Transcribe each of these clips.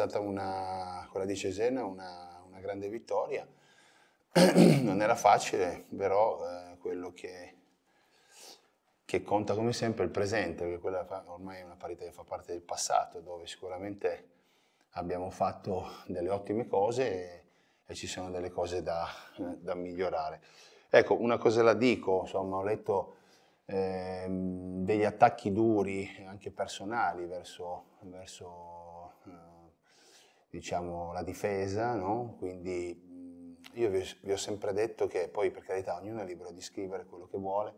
stata una, quella di Cesena una, una grande vittoria. non era facile, però eh, quello che, che, conta come sempre è il presente, perché quella ormai è una parità che fa parte del passato, dove sicuramente abbiamo fatto delle ottime cose e, e ci sono delle cose da, da, migliorare. Ecco, una cosa la dico, insomma, ho letto eh, degli attacchi duri, anche personali, verso, verso diciamo, la difesa, no? quindi io vi, vi, ho sempre detto che poi per carità ognuno è libero di scrivere quello che vuole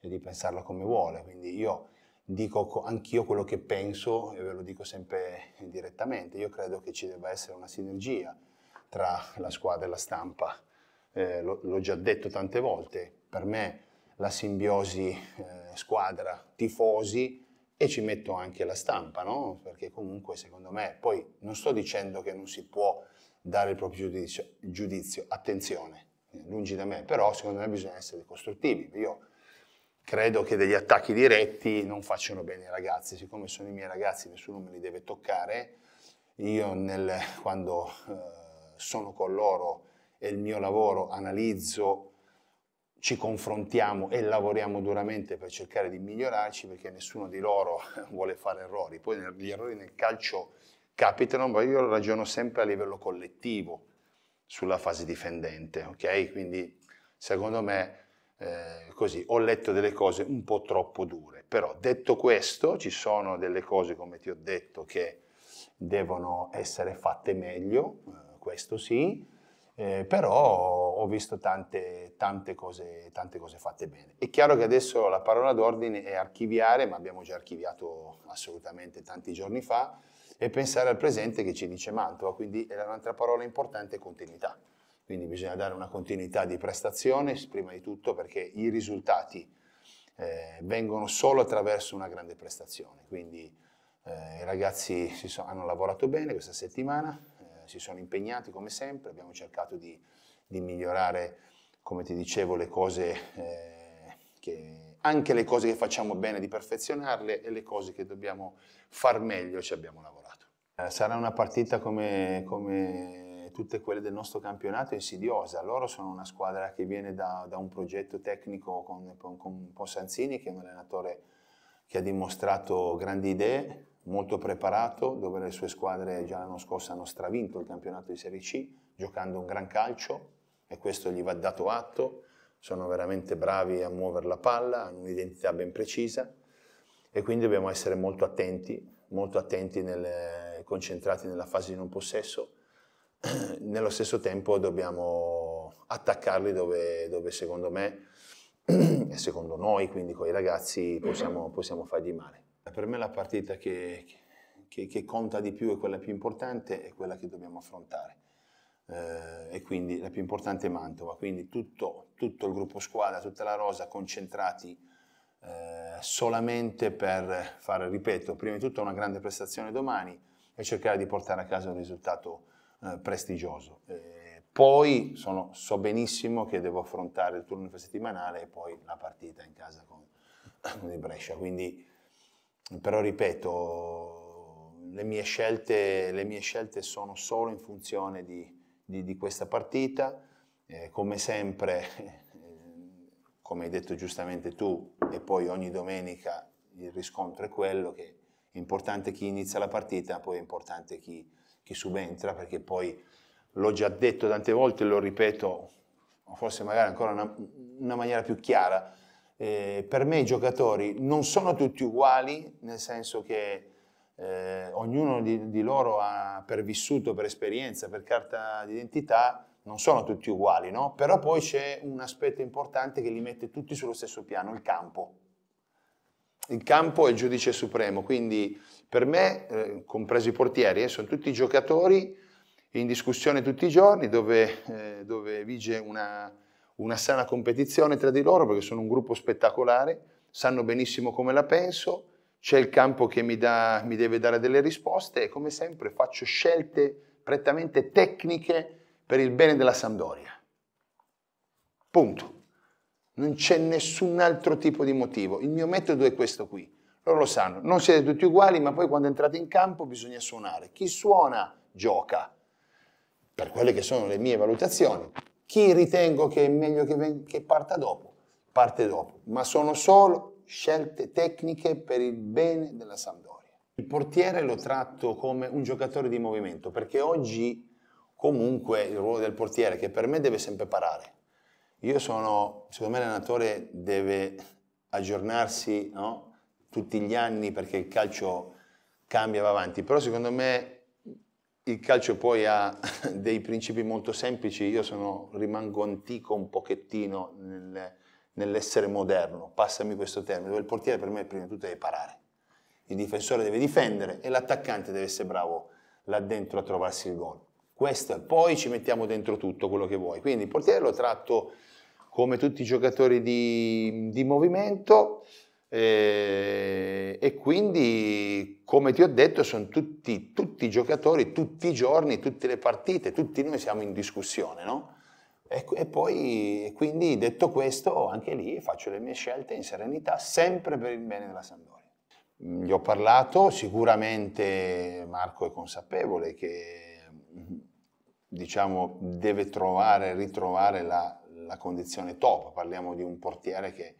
e di pensarla come vuole, quindi io dico co- anch'io quello che penso e ve lo dico sempre direttamente, io credo che ci debba essere una sinergia tra la squadra e la stampa, eh, lo, l'ho già detto tante volte, per me la simbiosi eh, squadra tifosi e ci metto anche la stampa, no? perché comunque secondo me, poi non sto dicendo che non si può dare il proprio giudizio, giudizio attenzione, eh, lungi da me, però secondo me bisogna essere costruttivi. Io credo che degli attacchi diretti non facciano bene ai ragazzi, siccome sono i miei ragazzi nessuno me li deve toccare, io nel, quando eh, sono con loro e il mio lavoro analizzo ci confrontiamo e lavoriamo duramente per cercare di migliorarci perché nessuno di loro vuole fare errori. Poi gli errori nel calcio capitano, ma io ragiono sempre a livello collettivo sulla fase difendente, ok? Quindi secondo me eh, così ho letto delle cose un po' troppo dure, però detto questo ci sono delle cose come ti ho detto che devono essere fatte meglio, eh, questo sì, eh, però ho visto tante, tante, cose, tante cose fatte bene. È chiaro che adesso la parola d'ordine è archiviare, ma abbiamo già archiviato assolutamente tanti giorni fa, e pensare al presente che ci dice Mantova, quindi è un'altra parola importante continuità. Quindi bisogna dare una continuità di prestazione, prima di tutto perché i risultati eh, vengono solo attraverso una grande prestazione. Quindi eh, i ragazzi sono, hanno lavorato bene questa settimana, si sono impegnati come sempre, abbiamo cercato di, di migliorare, come ti dicevo, le cose, eh, che, anche le cose che facciamo bene, di perfezionarle e le cose che dobbiamo far meglio ci abbiamo lavorato. Eh, sarà una partita come, come, tutte quelle del nostro campionato insidiosa, loro sono una squadra che viene da, da un progetto tecnico con, con, con Sanzini che è un allenatore che ha dimostrato grandi idee, molto preparato, dove le sue squadre già l'anno scorso hanno stravinto il campionato di Serie C, giocando un gran calcio e questo gli va dato atto, sono veramente bravi a muovere la palla, hanno un'identità ben precisa e quindi dobbiamo essere molto attenti, molto attenti nel, concentrati nella fase di non possesso, nello stesso tempo dobbiamo attaccarli dove, dove secondo me e secondo noi, quindi con i ragazzi, possiamo, possiamo fargli male. Per me la partita che, che, che conta di più e quella più importante è quella che dobbiamo affrontare. Eh, e quindi la più importante è Mantova, quindi tutto, tutto il gruppo squadra, tutta la rosa concentrati eh, solamente per fare, ripeto, prima di tutto una grande prestazione domani e cercare di portare a casa un risultato eh, prestigioso. Eh, poi sono, so benissimo che devo affrontare il turno infrasettimanale e poi la partita in casa con, con il Brescia, quindi però ripeto, le mie scelte, le mie scelte sono solo in funzione di, di, di questa partita, eh, come sempre, come hai detto giustamente tu, e poi ogni domenica il riscontro è quello che è importante chi inizia la partita, poi è importante chi, chi subentra, perché poi l'ho già detto tante volte, lo ripeto forse magari ancora in una, una maniera più chiara, eh, per me i giocatori non sono tutti uguali, nel senso che eh, ognuno di, di, loro ha per vissuto, per esperienza, per carta d'identità, non sono tutti uguali, no? Però poi c'è un aspetto importante che li mette tutti sullo stesso piano, il campo. Il campo è il giudice supremo, quindi per me, eh, compresi i portieri, eh, sono tutti giocatori in discussione tutti i giorni, dove, eh, dove vige una, una sana competizione tra di loro perché sono un gruppo spettacolare, sanno benissimo come la penso, c'è il campo che mi, dà, mi deve dare delle risposte e come sempre faccio scelte prettamente tecniche per il bene della Sampdoria. Punto. Non c'è nessun altro tipo di motivo. Il mio metodo è questo qui. Loro lo sanno, non siete tutti uguali, ma poi quando entrate in campo bisogna suonare. Chi suona gioca, per quelle che sono le mie valutazioni. Chi ritengo che è meglio che, ven- che parta dopo, parte dopo. Ma sono solo scelte tecniche per il bene della Sampdoria. Il portiere lo tratto come un giocatore di movimento, perché oggi comunque il ruolo del portiere, che per me deve sempre parare. Io sono, secondo me l'allenatore deve aggiornarsi no? tutti gli anni perché il calcio cambia, va avanti, però secondo me il calcio poi ha dei principi molto semplici, io sono, rimango antico un pochettino nel, nell'essere moderno, passami questo termine, dove il portiere per me prima di tutto deve parare, il difensore deve difendere e l'attaccante deve essere bravo là dentro a trovarsi il gol. Questo, poi ci mettiamo dentro tutto quello che vuoi. Quindi il portiere lo tratto come tutti i giocatori di, di movimento eh, e quindi come ti ho detto, sono tutti, tutti, i giocatori, tutti i giorni, tutte le partite, tutti noi siamo in discussione, no? E, e poi, quindi, detto questo, anche lì faccio le mie scelte in serenità, sempre per il bene della Sampdoria. Mm, gli ho parlato, sicuramente Marco è consapevole che, mm, diciamo, deve trovare, ritrovare la, la condizione top. Parliamo di un portiere che,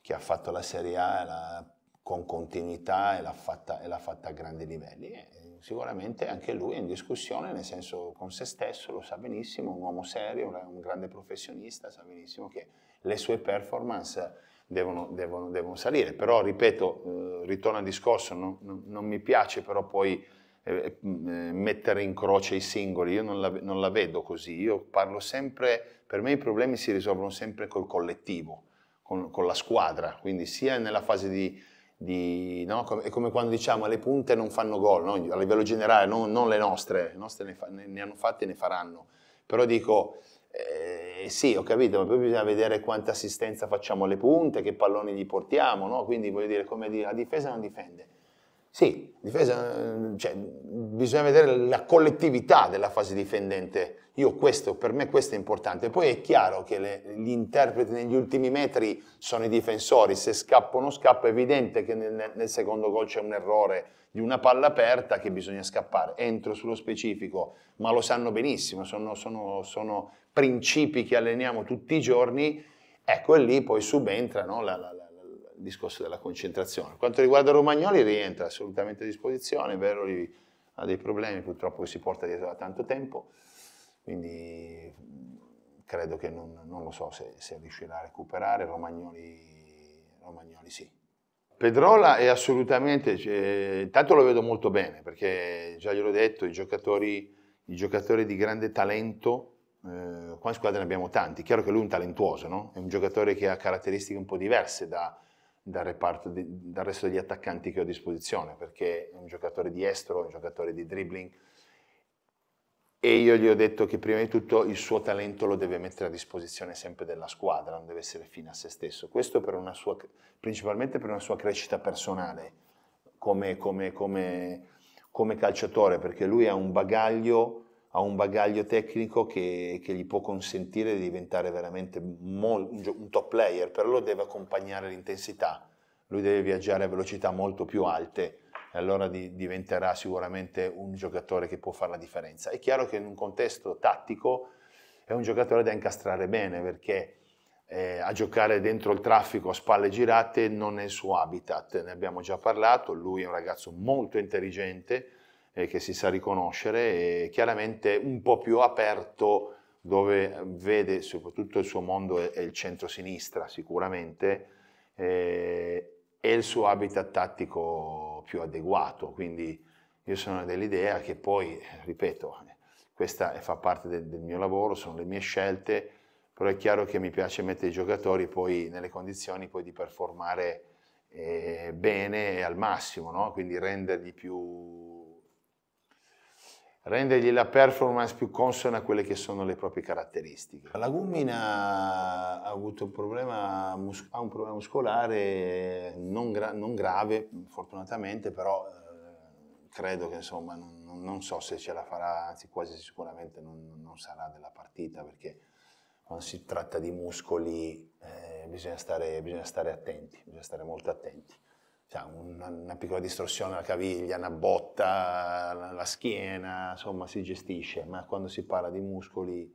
che ha fatto la Serie A, la con continuità e l'ha fatta, e l'ha fatta a grandi livelli. E sicuramente anche lui è in discussione, nel senso con se stesso, lo sa benissimo, un uomo serio, un grande professionista, sa benissimo che le sue performance Devono, devono, devono, salire. Però, ripeto, eh, ritorno al discorso, non, non, non, mi piace però poi eh, eh, mettere in croce i singoli, io non la, non la, vedo così, io parlo sempre, per me i problemi si risolvono sempre col collettivo, con, con la squadra, quindi sia nella fase di di, no? È come quando diciamo le punte non fanno gol, no? a livello generale, non, non le nostre, le nostre ne, fa, ne, ne hanno fatte e ne faranno. Però dico, eh, sì, ho capito, ma poi bisogna vedere quanta assistenza facciamo alle punte, che palloni gli portiamo, no? quindi voglio dire, come la difesa non difende sì, difesa, cioè, bisogna vedere la collettività della fase difendente. Io questo, per me questo è importante. Poi è chiaro che le, gli interpreti negli ultimi metri sono i difensori, se scappano, o scappa è evidente che nel, nel secondo gol c'è un errore di una palla aperta che bisogna scappare. Entro sullo specifico, ma lo sanno benissimo, sono, sono, sono principi che alleniamo tutti i giorni. Ecco, e lì poi subentra no, la, la discorso della concentrazione. quanto riguarda Romagnoli rientra assolutamente a disposizione, Veroli ha dei problemi purtroppo che si porta dietro da tanto tempo, quindi mm, credo che non, non lo so se, se, riuscirà a recuperare, Romagnoli, Romagnoli sì. Pedrola è assolutamente, cioè, intanto lo vedo molto bene perché già gliel'ho detto, i giocatori, i giocatori di grande talento eh, qua in squadra ne abbiamo tanti, chiaro che lui è un talentuoso, no? è un giocatore che ha caratteristiche un po' diverse da, dal, reparto di, dal resto degli attaccanti che ho a disposizione, perché è un giocatore di estero, un giocatore di dribbling, e io gli ho detto che prima di tutto il suo talento lo deve mettere a disposizione sempre della squadra, non deve essere fine a se stesso. Questo per sua, principalmente per una sua crescita personale come, come, come, come calciatore, perché lui ha un bagaglio ha un bagaglio tecnico che, che, gli può consentire di diventare veramente mol, un top player, però lo deve accompagnare l'intensità, lui deve viaggiare a velocità molto più alte e allora di, diventerà sicuramente un giocatore che può fare la differenza. È chiaro che in un contesto tattico è un giocatore da incastrare bene perché eh, a giocare dentro il traffico a spalle girate non è il suo habitat, ne abbiamo già parlato, lui è un ragazzo molto intelligente, eh, che si sa riconoscere e chiaramente un po' più aperto dove vede soprattutto il suo mondo è il centro-sinistra sicuramente è eh, il suo habitat tattico più adeguato, quindi io sono dell'idea che poi, ripeto, questa fa parte del, del mio lavoro, sono le mie scelte, però è chiaro che mi piace mettere i giocatori poi nelle condizioni poi di performare eh, bene e al massimo, no? quindi renderli più rendergli la performance più consona a quelle che sono le proprie caratteristiche. La Gummina ha avuto un problema, mus- un problema muscolare non, gra- non, grave, fortunatamente, però eh, credo che insomma non, non, so se ce la farà, anzi quasi sicuramente non, non, sarà della partita perché quando si tratta di muscoli eh, bisogna, stare, bisogna stare attenti, bisogna stare molto attenti. Cioè, una, piccola distorsione alla caviglia, una botta alla schiena, insomma si gestisce, ma quando si parla di muscoli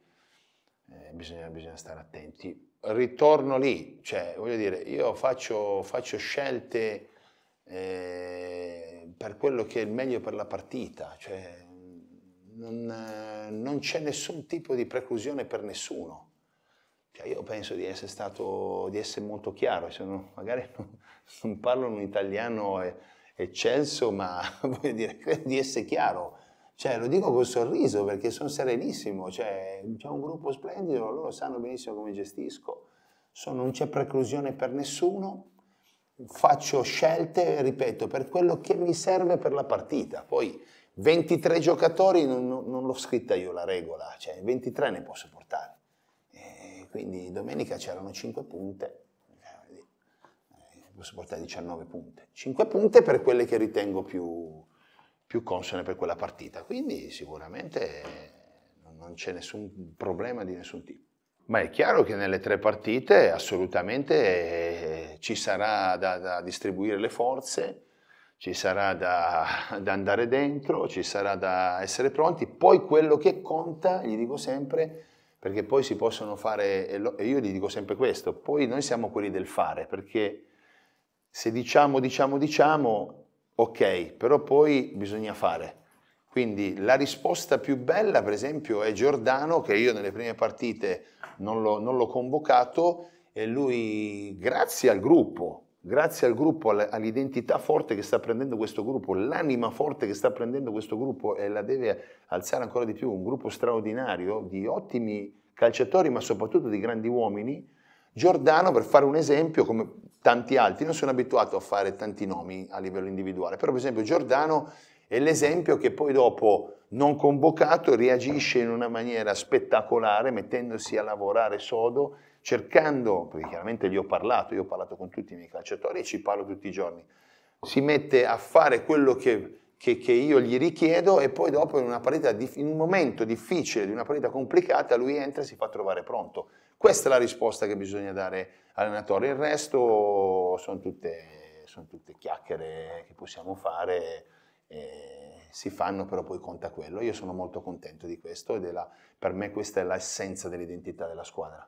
eh, bisogna, bisogna, stare attenti. Ritorno lì, cioè voglio dire, io faccio, faccio scelte eh, per quello che è il meglio per la partita, cioè non, non c'è nessun tipo di preclusione per nessuno. Cioè io penso di essere stato, di essere molto chiaro, non, magari non, non, parlo un italiano eccelso, ma voglio dire, credo di essere chiaro. Cioè, lo dico col sorriso perché sono serenissimo, cioè, c'è un gruppo splendido, loro sanno benissimo come gestisco, sono, non c'è preclusione per nessuno, faccio scelte, ripeto, per quello che mi serve per la partita. Poi 23 giocatori non, non l'ho scritta io la regola, cioè 23 ne posso portare. Quindi domenica c'erano 5 punte, eh, eh, posso portare 19 punte. 5 punte per quelle che ritengo più, più consone per quella partita. Quindi sicuramente non c'è nessun problema di nessun tipo. Ma è chiaro che nelle tre partite assolutamente eh, ci sarà da, da distribuire le forze, ci sarà da, da, andare dentro, ci sarà da essere pronti. Poi quello che conta, gli dico sempre, perché poi si possono fare, e io gli dico sempre questo, poi noi siamo quelli del fare, perché se diciamo, diciamo, diciamo, ok, però poi bisogna fare. Quindi la risposta più bella, per esempio, è Giordano, che io nelle prime partite non l'ho, non l'ho convocato, e lui, grazie al gruppo, grazie al gruppo, all'identità forte che sta prendendo questo gruppo, l'anima forte che sta prendendo questo gruppo e la deve alzare ancora di più, un gruppo straordinario di ottimi calciatori, ma soprattutto di grandi uomini. Giordano, per fare un esempio, come tanti altri, non sono abituato a fare tanti nomi a livello individuale, però per esempio Giordano è l'esempio che poi dopo non convocato reagisce in una maniera spettacolare mettendosi a lavorare sodo cercando, perché chiaramente gli ho parlato, io ho parlato con tutti i miei calciatori e ci parlo tutti i giorni, si mette a fare quello che, che, che io gli richiedo e poi dopo in, partita, in un momento difficile, di una partita complicata, lui entra e si fa trovare pronto. Questa è la risposta che bisogna dare all'allenatore, il resto sono tutte, sono tutte chiacchiere che possiamo fare. E si fanno, però poi conta quello. Io sono molto contento di questo ed per me questa è l'essenza dell'identità della squadra.